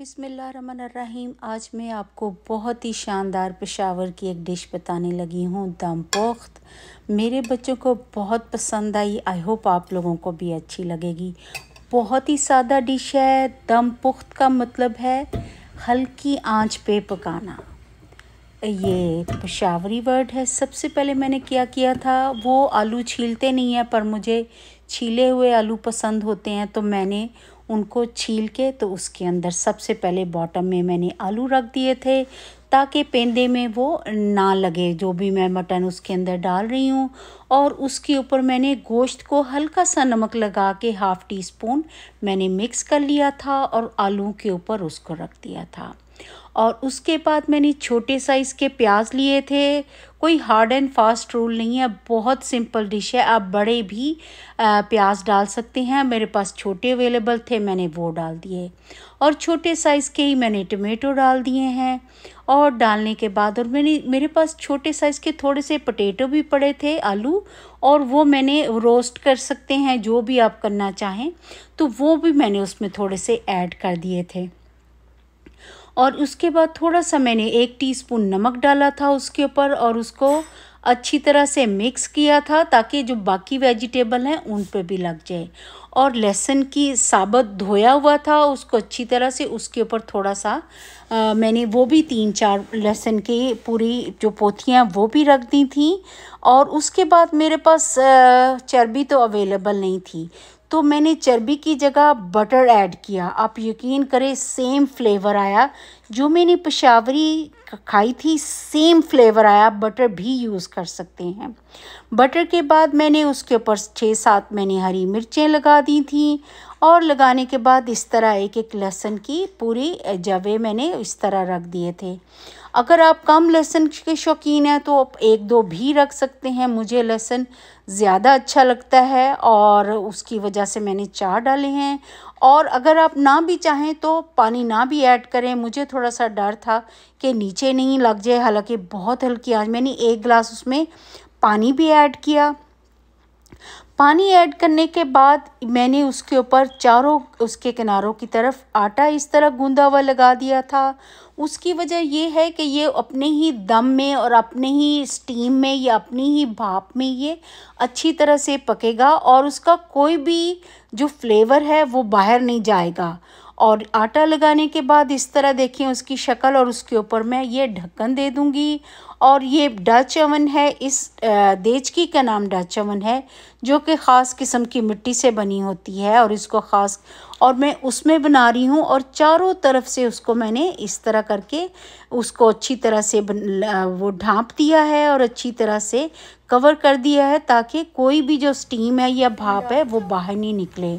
रहीम आज मैं आपको बहुत ही शानदार पेशावर की एक डिश बताने लगी हूँ दम पोख्त मेरे बच्चों को बहुत पसंद आई आई होप आप लोगों को भी अच्छी लगेगी बहुत ही सादा डिश है दम पुख्त का मतलब है हल्की आंच पे पकाना ये पेशावरी वर्ड है सबसे पहले मैंने क्या किया था वो आलू छीलते नहीं हैं पर मुझे छीले हुए आलू पसंद होते हैं तो मैंने उनको छील के तो उसके अंदर सबसे पहले बॉटम में मैंने आलू रख दिए थे ताकि पेंदे में वो ना लगे जो भी मैं मटन उसके अंदर डाल रही हूँ और उसके ऊपर मैंने गोश्त को हल्का सा नमक लगा के हाफ़ टी स्पून मैंने मिक्स कर लिया था और आलू के ऊपर उसको रख दिया था और उसके बाद मैंने छोटे साइज़ के प्याज लिए थे कोई हार्ड एंड फास्ट रूल नहीं है बहुत सिंपल डिश है आप बड़े भी प्याज डाल सकते हैं मेरे पास छोटे अवेलेबल थे मैंने वो डाल दिए और छोटे साइज़ के ही मैंने टमेटो डाल दिए हैं और डालने के बाद और मैंने मेरे पास छोटे साइज़ के थोड़े से पटेटो भी पड़े थे आलू और वो मैंने रोस्ट कर सकते हैं जो भी आप करना चाहें तो वो भी मैंने उसमें थोड़े से ऐड कर दिए थे और उसके बाद थोड़ा सा मैंने एक टीस्पून नमक डाला था उसके ऊपर और उसको अच्छी तरह से मिक्स किया था ताकि जो बाकी वेजिटेबल हैं उन पर भी लग जाए और लहसुन की साबत धोया हुआ था उसको अच्छी तरह से उसके ऊपर थोड़ा सा आ, मैंने वो भी तीन चार लहसुन की पूरी जो पोथियाँ वो भी रख दी थी और उसके बाद मेरे पास चर्बी तो अवेलेबल नहीं थी तो मैंने चर्बी की जगह बटर ऐड किया आप यकीन करें सेम फ्लेवर आया जो मैंने पेशावरी खाई थी सेम फ्लेवर आया बटर भी यूज़ कर सकते हैं बटर के बाद मैंने उसके ऊपर छः सात मैंने हरी मिर्चें लगा दी थी और लगाने के बाद इस तरह एक एक लहसुन की पूरी जवे मैंने इस तरह रख दिए थे अगर आप कम लहसुन के शौकीन हैं तो आप एक दो भी रख सकते हैं मुझे लहसुन ज़्यादा अच्छा लगता है और उसकी वजह से मैंने चार डाले हैं और अगर आप ना भी चाहें तो पानी ना भी ऐड करें मुझे थोड़ा सा डर था कि नीचे नहीं लग जाए हालांकि बहुत हल्की आज मैंने एक गिलास उसमें पानी भी ऐड किया पानी ऐड करने के बाद मैंने उसके ऊपर चारों उसके किनारों की तरफ आटा इस तरह गूंदा हुआ लगा दिया था उसकी वजह यह है कि ये अपने ही दम में और अपने ही स्टीम में या अपनी ही भाप में ये अच्छी तरह से पकेगा और उसका कोई भी जो फ्लेवर है वो बाहर नहीं जाएगा और आटा लगाने के बाद इस तरह देखें उसकी शक्ल और उसके ऊपर मैं ये ढक्कन दे दूँगी और ये डच अवन है इस देचकी का नाम डच अवन है जो कि ख़ास किस्म की मिट्टी से बनी होती है और इसको ख़ास और मैं उसमें बना रही हूँ और चारों तरफ से उसको मैंने इस तरह करके उसको अच्छी तरह से वो ढाँप दिया है और अच्छी तरह से कवर कर दिया है ताकि कोई भी जो स्टीम है या भाप है वो बाहर नहीं निकले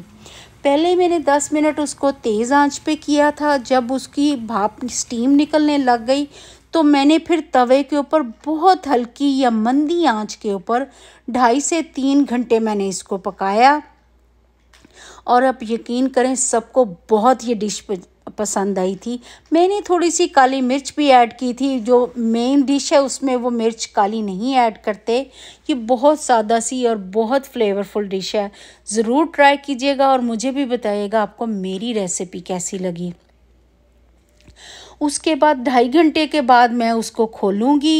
पहले मैंने 10 मिनट उसको तेज़ आंच पे किया था जब उसकी भाप स्टीम निकलने लग गई तो मैंने फिर तवे के ऊपर बहुत हल्की या मंदी आंच के ऊपर ढाई से तीन घंटे मैंने इसको पकाया और आप यकीन करें सबको बहुत ये डिश पसंद आई थी मैंने थोड़ी सी काली मिर्च भी ऐड की थी जो मेन डिश है उसमें वो मिर्च काली नहीं ऐड करते ये बहुत सादा सी और बहुत फ्लेवरफुल डिश है ज़रूर ट्राई कीजिएगा और मुझे भी बताइएगा आपको मेरी रेसिपी कैसी लगी उसके बाद ढाई घंटे के बाद मैं उसको खोलूँगी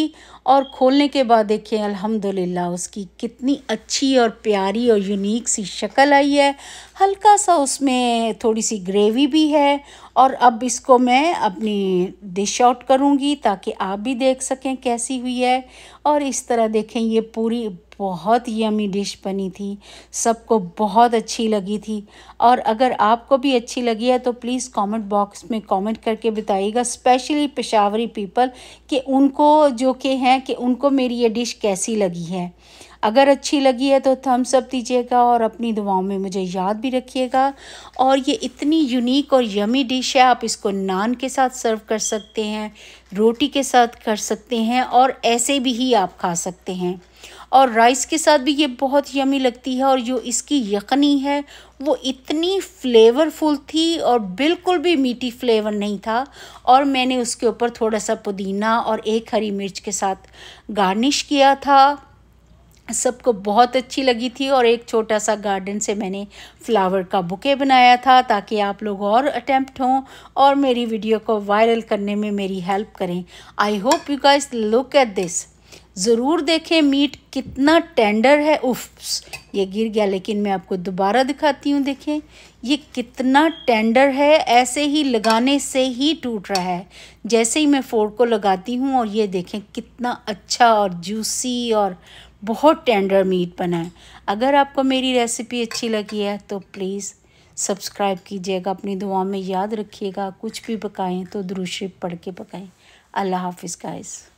और खोलने के बाद देखिए अल्हम्दुलिल्लाह उसकी कितनी अच्छी और प्यारी और यूनिक सी शक्ल आई है हल्का सा उसमें थोड़ी सी ग्रेवी भी है और अब इसको मैं अपनी डिश आउट करूँगी ताकि आप भी देख सकें कैसी हुई है और इस तरह देखें ये पूरी बहुत यमी डिश बनी थी सबको बहुत अच्छी लगी थी और अगर आपको भी अच्छी लगी है तो प्लीज़ कमेंट बॉक्स में कमेंट करके बताइएगा स्पेशली पेशावरी पीपल कि उनको जो के हैं कि उनको मेरी ये डिश कैसी लगी है अगर अच्छी लगी है तो थम्स अप दीजिएगा और अपनी दुआओं में मुझे याद भी रखिएगा और ये इतनी यूनिक और यमी डिश है आप इसको नान के साथ सर्व कर सकते हैं रोटी के साथ कर सकते हैं और ऐसे भी ही आप खा सकते हैं और राइस के साथ भी ये बहुत यमी लगती है और जो इसकी यखनी है वो इतनी फ्लेवरफुल थी और बिल्कुल भी मीठी फ्लेवर नहीं था और मैंने उसके ऊपर थोड़ा सा पुदीना और एक हरी मिर्च के साथ गार्निश किया था सबको बहुत अच्छी लगी थी और एक छोटा सा गार्डन से मैंने फ्लावर का बुके बनाया था ताकि आप लोग और अटैम्प्ट हों और मेरी वीडियो को वायरल करने में मेरी हेल्प करें I hope you guys look at this ज़रूर देखें मीट कितना टेंडर है उफ्स ये गिर गया लेकिन मैं आपको दोबारा दिखाती हूँ देखें ये कितना टेंडर है ऐसे ही लगाने से ही टूट रहा है जैसे ही मैं फोर्क को लगाती हूँ और ये देखें कितना अच्छा और जूसी और बहुत टेंडर मीट बना है अगर आपको मेरी रेसिपी अच्छी लगी है तो प्लीज़ सब्सक्राइब कीजिएगा अपनी दुआ में याद रखिएगा कुछ भी पकाएं तो दुरुशरीफ पढ़ के पकाएं अल्लाह हाफिज़ गाइज़